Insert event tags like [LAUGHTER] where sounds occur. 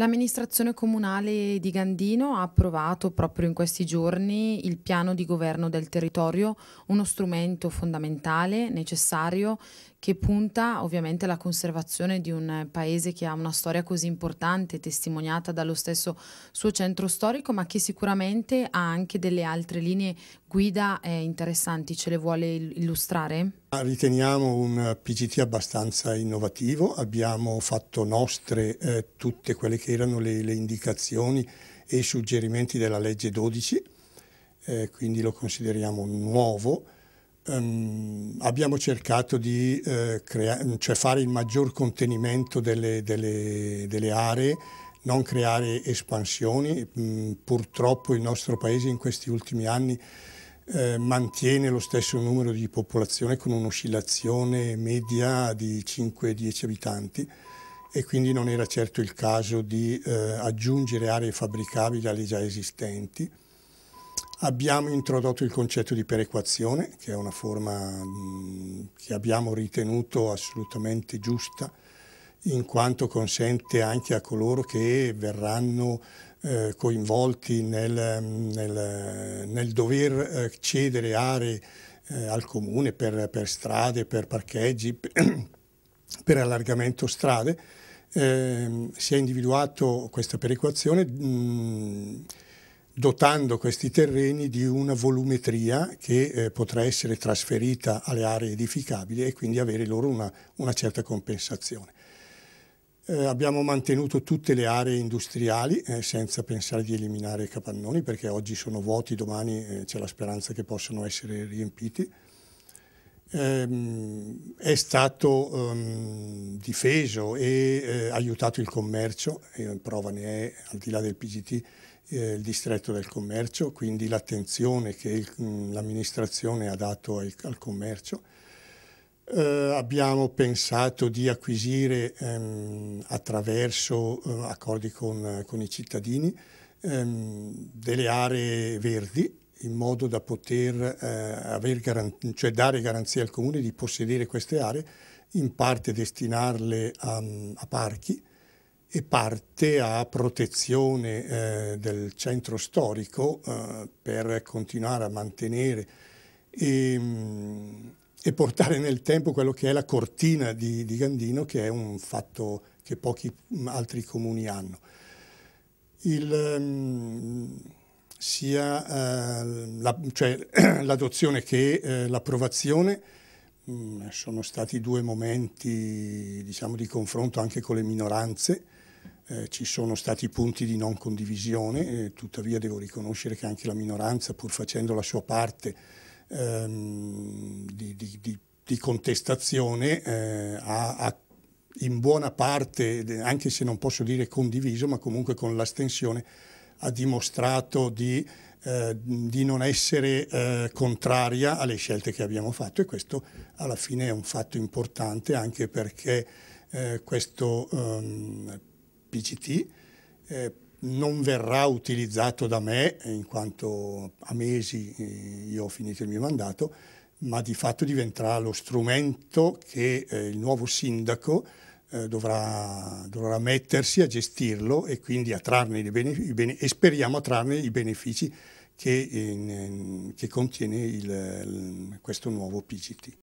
L'amministrazione comunale di Gandino ha approvato proprio in questi giorni il piano di governo del territorio, uno strumento fondamentale, necessario, che punta ovviamente alla conservazione di un paese che ha una storia così importante, testimoniata dallo stesso suo centro storico, ma che sicuramente ha anche delle altre linee guida eh, interessanti. Ce le vuole illustrare? Riteniamo un PGT abbastanza innovativo, abbiamo fatto nostre eh, tutte quelle che erano le, le, indicazioni e i suggerimenti della legge 12, eh, quindi lo consideriamo nuovo. Um, abbiamo cercato di eh, cioè fare il maggior contenimento delle, delle, delle aree, non creare espansioni. Mm, purtroppo il nostro Paese in questi ultimi anni eh, mantiene lo stesso numero di popolazione con un'oscillazione media di 5-10 abitanti e quindi non era certo il caso di eh, aggiungere aree fabbricabili alle già esistenti. Abbiamo introdotto il concetto di perequazione, che è una forma mh, che abbiamo ritenuto assolutamente giusta in quanto consente anche a coloro che verranno eh, coinvolti nel, nel, nel, dover eh, cedere aree eh, al comune per, per, strade, per parcheggi, per, [CLEARS THROAT] per allargamento strade, eh, si è individuato questa perequazione mh, mm, dotando questi terreni di una volumetria che eh, potrà essere trasferita alle aree edificabili e quindi avere loro una, una certa compensazione. Eh, abbiamo mantenuto tutte le aree industriali eh, senza pensare di eliminare i capannoni perché oggi sono vuoti, domani eh, c'è la speranza che possano essere riempiti. Ehm, è stato ehm, difeso e eh, aiutato il commercio, prova ne è al di là del PGT eh, il distretto del commercio, quindi l'attenzione che mm, l'amministrazione ha dato al, al commercio eh, abbiamo pensato di acquisire ehm, attraverso eh, accordi con, con, i cittadini ehm, delle aree verdi in modo da poter eh, garan cioè dare garanzia al comune di possedere queste aree, in parte destinarle a, a parchi e parte a protezione eh, del centro storico eh, per continuare a mantenere e, ehm, mh, e portare nel tempo quello che è la cortina di, di Gandino, che è un fatto che pochi mm, altri comuni hanno. Il, um, sia uh, eh, l'adozione la, cioè, [CLEARS THROAT] che uh, l'approvazione um, sono stati due momenti diciamo, di confronto anche con le minoranze, eh, ci sono stati punti di non condivisione, eh, tuttavia devo riconoscere che anche la minoranza, pur facendo la sua parte, ehm, di, di, di, contestazione eh, a, a in buona parte, anche se non posso dire condiviso, ma comunque con l'astensione, ha dimostrato di, eh, di non essere eh, contraria alle scelte che abbiamo fatto e questo alla fine è un fatto importante anche perché eh, questo ehm, PGT non verrà utilizzato da me, in quanto a mesi eh, io ho finito il mio mandato, ma di fatto diventerà lo strumento che eh, il nuovo sindaco eh, dovrà, dovrà mettersi a gestirlo e quindi a trarne i benefici, e speriamo a trarne i benefici che, in, che contiene il, questo nuovo PGT.